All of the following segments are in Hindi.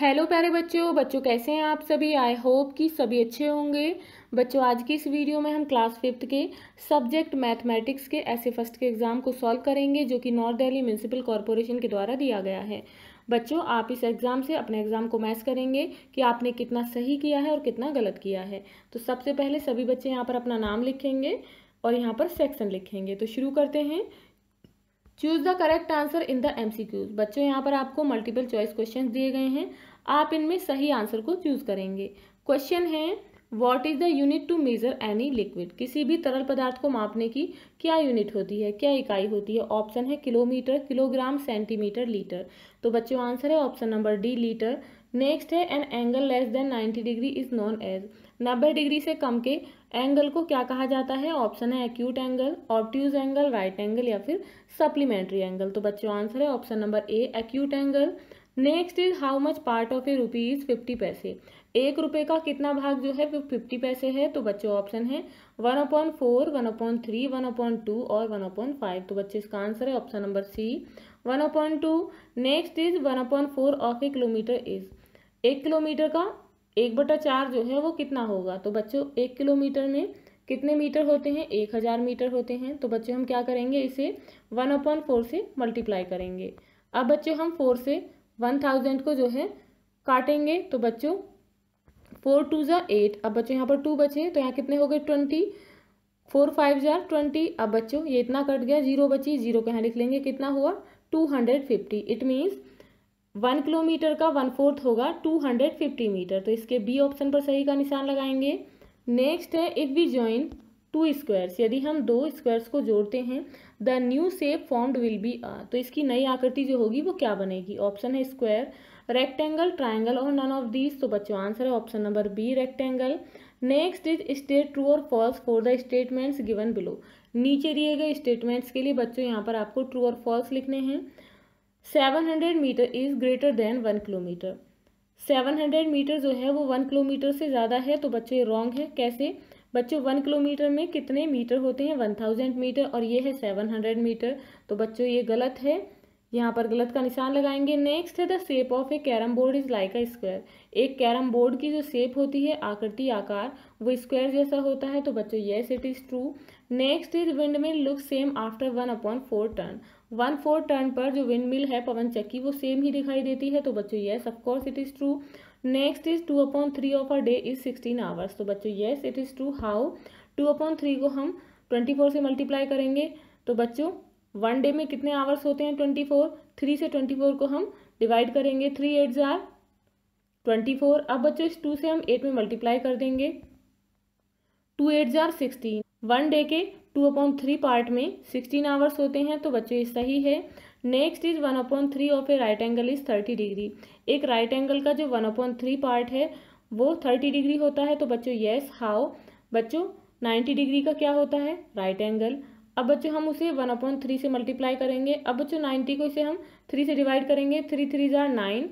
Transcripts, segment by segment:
हेलो प्यारे बच्चों बच्चों कैसे हैं आप सभी आई होप कि सभी अच्छे होंगे बच्चों आज की इस वीडियो में हम क्लास फिफ्थ के सब्जेक्ट मैथमेटिक्स के ऐसे फर्स्ट के एग्ज़ाम को सॉल्व करेंगे जो कि नॉर्थ दिल्ली म्यूनसिपल कॉरपोरेशन के द्वारा दिया गया है बच्चों आप इस एग्ज़ाम से अपने एग्ज़ाम को मैच करेंगे कि आपने कितना सही किया है और कितना गलत किया है तो सबसे पहले सभी बच्चे यहाँ पर अपना नाम लिखेंगे और यहाँ पर सेक्शन लिखेंगे तो शुरू करते हैं choose the correct answer in the cues बच्चों यहाँ पर आपको मल्टीपल चॉइस क्वेश्चन दिए गए हैं आप इनमें सही आंसर को चूज करेंगे क्वेश्चन है what is the unit to measure any liquid किसी भी तरल पदार्थ को मापने की क्या यूनिट होती है क्या इकाई होती है ऑप्शन है किलोमीटर किलोग्राम सेंटीमीटर लीटर तो बच्चों आंसर है option number D litre next है an angle less than ninety degree is known as नब्बे डिग्री से कम के एंगल को क्या कहा जाता है ऑप्शन है acute angle obtuse angle right angle या फिर सप्लीमेंट्री एंगल तो बच्चों आंसर है option number A acute angle next is how much part of a rupees fifty paise एक रुपये का कितना भाग जो है वो फिफ्टी पैसे है तो बच्चों ऑप्शन है one upon four one upon three one upon two और वन अपॉइंट फाइव तो बच्चे इसका आंसर है option number C one upon two next is one upon four of a kilometre is एक किलोमीटर का एक बटा चार जो है वो कितना होगा तो बच्चों एक किलोमीटर में कितने मीटर होते हैं एक हज़ार मीटर होते हैं तो बच्चों हम क्या करेंगे इसे वन अपॉन फोर से मल्टीप्लाई करेंगे अब बच्चों हम फोर से वन थाउजेंड को जो है काटेंगे तो बच्चों फोर टू ज़ा एट अब बच्चों यहाँ पर टू बचे तो यहाँ कितने हो गए ट्वेंटी फोर फाइव ज़ार ट्वेंटी अब बच्चों ये इतना कट गया जीरो बची जीरो को यहाँ लिख लेंगे कितना हुआ two hundred fifty it means one kilometre का वन फोर्थ होगा टू हंड्रेड फिफ्टी मीटर तो इसके बी ऑप्शन पर सही का निशान लगाएंगे नेक्स्ट है if we join two squares यदि हम दो स्क्वायर्स को जोड़ते हैं the new shape formed will be a तो इसकी नई आकृति जो होगी वो क्या बनेगी ऑप्शन है स्क्वायर रेक्टेंगल ट्राइंगल और नन ऑफ दीज तो बच्चों आंसर है option number B rectangle next is state true और false for the statements given below नीचे दिए गए स्टेटमेंट्स के लिए बच्चों यहाँ पर आपको ट्रू और फॉल्स लिखने हैं seven hundred metre is greater than one kilometre seven hundred metre जो है वो वन किलोमीटर से ज़्यादा है तो बच्चों ये रॉन्ग है कैसे बच्चों वन किलोमीटर में कितने मीटर होते हैं वन थाउजेंड मीटर और ये है सेवन हंड्रेड मीटर तो बच्चों ये गलत है यहाँ पर गलत का निशान लगाएंगे नेक्स्ट है the shape of a carrom board is like a square एक कैरम बोर्ड की जो शेप होती है आकृति आकार वो स्क्वायर जैसा होता है तो बच्चों yes it is true next is windmill look same after one upon four turn one four turn पर जो विंड मिल है पवन चक्की वो सेम ही दिखाई देती है तो बच्चों yes of course it is true next is two upon three of a day is sixteen hours तो बच्चों yes it is true how two upon three को हम ट्वेंटी फोर से मल्टीप्लाई करेंगे तो बच्चों वन डे में कितने आवर्स होते हैं ट्वेंटी फोर थ्री से ट्वेंटी फोर को हम डिवाइड करेंगे थ्री एट ज़ार ट्वेंटी फोर अब बच्चों इस टू से हम एट में मल्टीप्लाई कर देंगे टू एट ज़ार सिक्सटीन वन डे के टू अपॉन थ्री पार्ट में सिक्सटीन आवर्स होते हैं तो बच्चों सही है next is one upon three of a right angle is thirty degree एक राइट एंगल का जो वन अपॉन थ्री पार्ट है वो थर्टी डिग्री होता है तो बच्चों येस हाउ बच्चों नाइन्टी डिग्री का क्या होता है राइट एंगल अब बच्चों हम उसे वन अपॉइंट थ्री से मल्टीप्लाई करेंगे अब बच्चों नाइन्टी को इसे हम थ्री से डिवाइड करेंगे थ्री थ्री ज़ार नाइन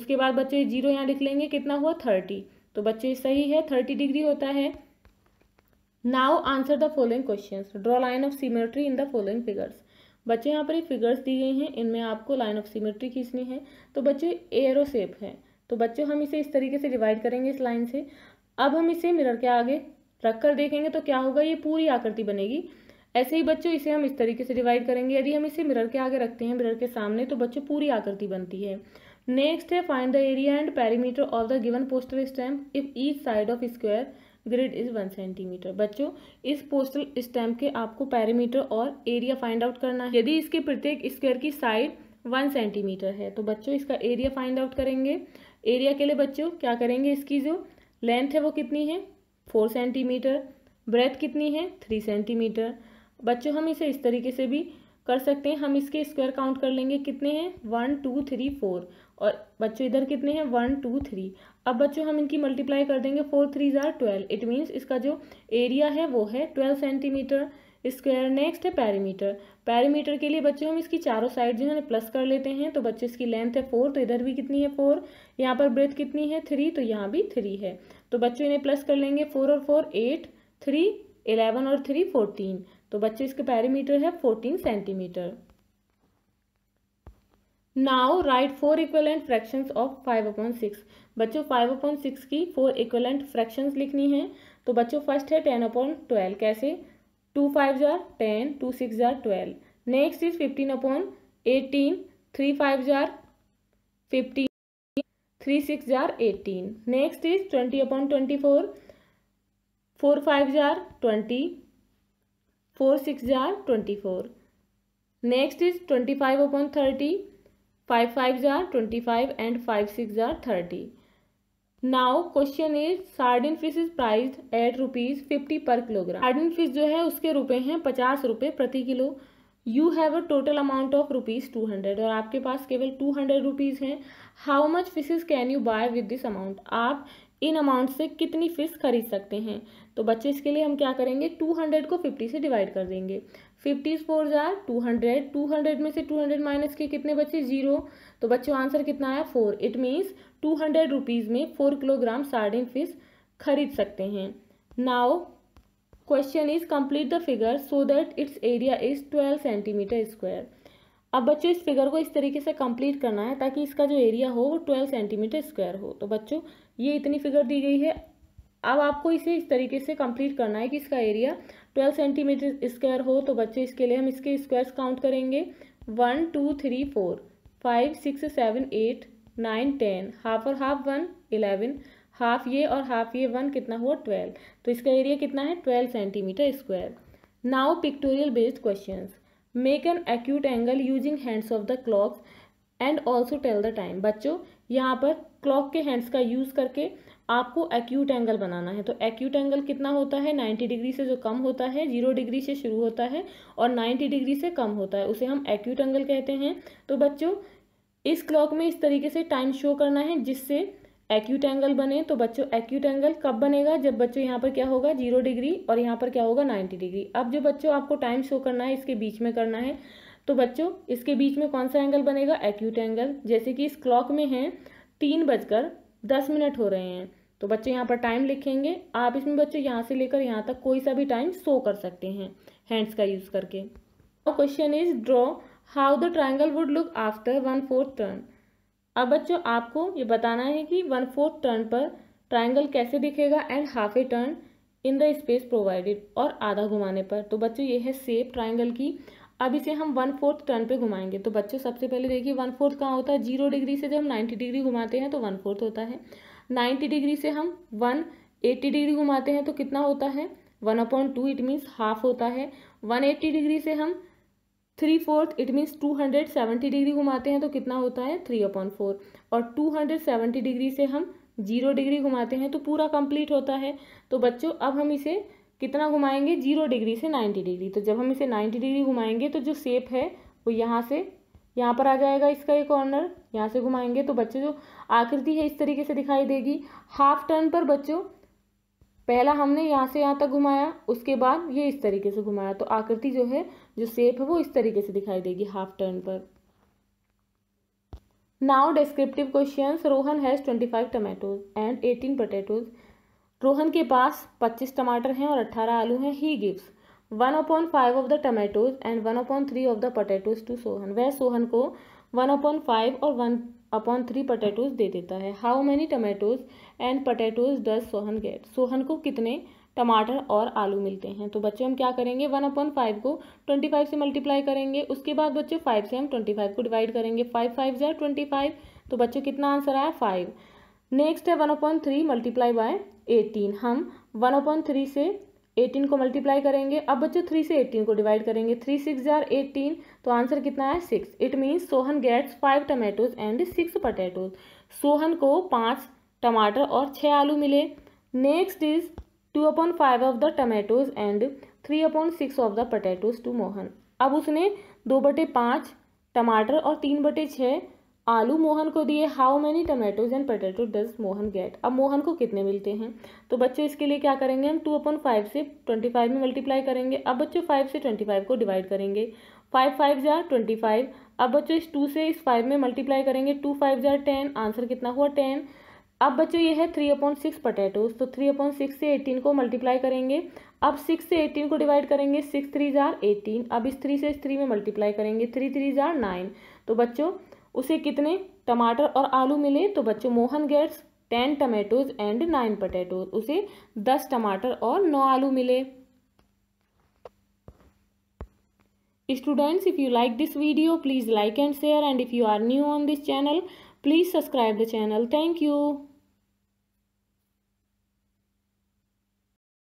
उसके बाद बच्चों जीरो यहाँ लिख लेंगे कितना हुआ थर्टी तो बच्चों सही है थर्टी डिग्री होता है now answer the following question draw line of symmetry in the following figures बच्चे यहाँ पर ये फिगर्स दी गई हैं इनमें आपको लाइन ऑफ सीमेट्री खींचनी है तो बच्चे एयरो सेप है तो बच्चों हम इसे इस तरीके से डिवाइड करेंगे इस लाइन से अब हम इसे मिरर के आगे रख कर देखेंगे तो क्या होगा ये पूरी आकृति बनेगी ऐसे ही बच्चों इसे हम इस तरीके से डिवाइड करेंगे यदि हम इसे मिरर के आगे रखते हैं मिरर के सामने तो बच्चों पूरी आकृति बनती है नेक्स्ट है find the area and perimeter of the given poster stamp if each side of square grid is one centimetre बच्चों इस पोस्टल स्टैम्प के आपको पैरामीटर और एरिया फाइंड आउट करना है यदि इसके प्रत्येक स्क्वेयर की साइड वन सेंटीमीटर है तो बच्चों इसका एरिया फाइंड आउट करेंगे एरिया के लिए बच्चों क्या करेंगे इसकी जो लेंथ है वो कितनी है फोर सेंटीमीटर ब्रेथ कितनी है थ्री सेंटीमीटर बच्चों हम इसे इस तरीके से भी कर सकते हैं हम इसके स्क्वायर काउंट कर लेंगे कितने हैं वन टू थ्री फोर और बच्चों इधर कितने हैं वन टू थ्री अब बच्चों हम इनकी मल्टीप्लाई कर देंगे फोर थ्री ज़ार ट्वेल्व इट मीन्स इसका जो एरिया है वो है ट्वेल्व सेंटीमीटर स्क्वायर नेक्स्ट है पैरीमीटर पैरीमीटर के लिए बच्चों हम इसकी चारों साइड जो है प्लस कर लेते हैं तो बच्चों इसकी लेंथ है फोर तो इधर भी कितनी है फोर यहाँ पर ब्रेथ कितनी है थ्री तो यहाँ भी थ्री है तो बच्चों इन्हें प्लस कर लेंगे फोर और फोर एट थ्री एलेवन और थ्री फोर्टीन तो बच्चों इसके पैरीमीटर है fourteen centimetre now write four equivalent fraction of five upon six बच्चों फाइव अपॉइंट सिक्स की फोर इक्वलेंट फ्रैक्शन लिखनी है तो बच्चों फर्स्ट है टेन अपॉइंट ट्वेल्व कैसे टू फाइव जार टेन टू सिक्स जार twelve next is fifteen upon eighteen three five जार फिफ्टीन थ्री सिक्स जार eighteen next is twenty upon twenty four four five जार ट्वेंटी फोर सिक्स जार twenty four next is twenty five upon thirty five five जार twenty five and five six जार thirty now question is sardine fish is priced at rupees fifty per kilogram sardine fish जो है उसके रुपए हैं पचास रुपये प्रति kilo you have a total amount of rupees two hundred और आपके पास केवल टू हंड्रेड रुपीज़ हैं how much fishes can you buy with this amount आप इन अमाउंट से कितनी फ़िश खरीद सकते हैं तो बच्चे इसके लिए हम क्या करेंगे टू हंड्रेड को फिफ्टी से डिवाइड कर देंगे फिफ्टी फोर जार टू हंड्रेड टू हंड्रेड में से टू हंड्रेड माइनस के कितने बचे जीरो तो बच्चों आंसर कितना आया four it means two hundred rupees में फोर किलोग्राम सार्डिन फिश खरीद सकते हैं now question is complete the figure so that its area is twelve centimetre square अब बच्चों इस फिगर को इस तरीके से कंप्लीट करना है ताकि इसका जो एरिया हो वो ट्वेल्व सेंटीमीटर स्क्वायर हो तो बच्चों ये इतनी फिगर दी गई है अब आपको इसे इस तरीके से कंप्लीट करना है कि इसका एरिया ट्वेल्व सेंटीमीटर स्क्वायर हो तो बच्चे इसके लिए हम इसके स्क्वायर्स काउंट करेंगे one two three four five six seven eight nine ten half और हाफ वन इलेवन हाफ ये और हाफ ये वन कितना हुआ ट्वेल्व तो इसका एरिया कितना है twelve centimetre square now pictorial based question make an acute angle using hands of the clocks and also tell the time बच्चों यहाँ पर क्लॉक के हैंड्स का यूज़ करके आपको एक्यूट एंगल बनाना है तो एक्यूट एंगल कितना होता है 90 डिग्री से जो कम होता है जीरो डिग्री से शुरू होता है और 90 डिग्री से कम होता है उसे हम एक्यूट एंगल कहते हैं तो बच्चों इस क्लॉक में इस तरीके से टाइम शो करना है जिससे एक्यूट एंगल बने तो बच्चों एक्यूट एंगल कब बनेगा जब बच्चों यहाँ पर क्या होगा जीरो डिग्री और यहाँ पर क्या होगा नाइन्टी डिग्री अब जो बच्चों आपको टाइम शो करना है इसके बीच में करना है तो बच्चों इसके बीच में कौन सा एंगल बनेगा एक्यूट एंगल जैसे कि इस क्लॉक में है तीन बजकर दस मिनट हो रहे हैं तो बच्चे यहाँ पर टाइम लिखेंगे आप इसमें बच्चे यहाँ से लेकर यहाँ तक कोई सा भी टाइम शो कर सकते हैं हैंड्स का यूज़ करके और question is draw how the triangle would look after one fourth turn अब बच्चों आपको ये बताना है कि वन फोर्थ टर्न पर ट्राइंगल कैसे दिखेगा and half a turn in the space provided और आधा घुमाने पर तो बच्चों ये है सेप ट्राइंगल की अब इसे हम वन फोर्थ टर्न पे घुमाएंगे तो बच्चों सबसे पहले देखिए वन फोर्थ कहाँ होता है जीरो डिग्री से जब हम नाइन्टी डिग्री घुमाते हैं तो वन फोर्थ होता है 90 डिग्री से हम 180 डिग्री घुमाते हैं तो कितना होता है one upon two it means half होता है 180 डिग्री से हम three fourth it means two hundred seventy degree घुमाते हैं तो कितना होता है थ्री अपॉन फोर और टू हंड्रेड सेवेंटी डिग्री से हम जीरो डिग्री घुमाते हैं तो पूरा कंप्लीट होता है तो बच्चों अब हम इसे कितना घुमाएंगे जीरो डिग्री से नाइन्टी डिग्री तो जब हम इसे नाइन्टी डिग्री घुमाएंगे तो जो सेप है वो यहाँ से यहाँ पर आ जाएगा इसका एक कॉर्नर यहाँ से घुमाएंगे तो बच्चे जो आकृति है इस तरीके से दिखाई देगी हाफ टर्न पर बच्चों पहला हमने यहाँ से यहाँ तक घुमाया उसके बाद ये इस तरीके से घुमाया तो आकृति जो है जो सेप है वो इस तरीके से दिखाई देगी हाफ टर्न पर now descriptive question Rohan has twenty five tomatoes and eighteen potatoes Rohan के पास पच्चीस टमाटर हैं और अट्ठारह आलू हैं he gives one upon five of the tomatoes and one upon three of the potatoes to Sohan वह सोहन को वन अपॉन फाइव और वन अपॉन थ्री पटेटोज दे देता है how many tomatoes and potatoes does Sohan get Sohan को कितने टमाटर और आलू मिलते हैं तो बच्चे हम क्या करेंगे वन अपॉन फाइव को ट्वेंटी फाइव से मल्टीप्लाई करेंगे उसके बाद बच्चे फाइव से हम ट्वेंटी फाइव को डिवाइड करेंगे फाइव फाइव जै ट्वेंटी फाइव तो बच्चों कितना आंसर आया फाइव नेक्स्ट है one upon three multiply by eighteen हम वन अपॉन थ्री से एटीन को मल्टीप्लाई करेंगे अब बच्चों थ्री से एटीन को डिवाइड करेंगे थ्री सिक्स जार एटीन तो आंसर कितना है six it means Sohan gets five tomatoes and six potatoes Sohan को पाँच टमाटर और छः आलू मिले next is two upon five of the tomatoes and three upon six of the potatoes to Mohan अब उसने दो बटे पाँच टमाटर और तीन बटे छः आलू मोहन को दिए how many tomatoes and potato does Mohan get अब मोहन को कितने मिलते हैं तो बच्चों इसके लिए क्या करेंगे हम टू अपॉन फाइव से ट्वेंटी फाइव में मल्टीप्लाई करेंगे अब बच्चों फाइव से ट्वेंटी फाइव को डिवाइड करेंगे फाइव फाइव जार ट्वेंटी फाइव अब बच्चों इस टू से इस फाइव में मल्टीप्लाई करेंगे टू फाइव जार टेन आंसर कितना हुआ टेन अब बच्चों ये है थ्री अपॉन सिक्स पटेटोज तो थ्री अपॉइंट सिक्स से एटीन को मल्टीप्लाई करेंगे अब सिक्स से एटीन को डिवाइड करेंगे सिक्स थ्री जार एटीन अब इस थ्री से इस थ्री में मल्टीप्लाई करेंगे थ्री थ्री जार नाइन तो बच्चों उसे कितने टमाटर और आलू मिले तो बच्चों Mohan gets ten tomatoes and nine potatoes उसे दस टमाटर और नौ आलू मिले students if you like this video please like and share and if you are new on this channel please subscribe the channel thank you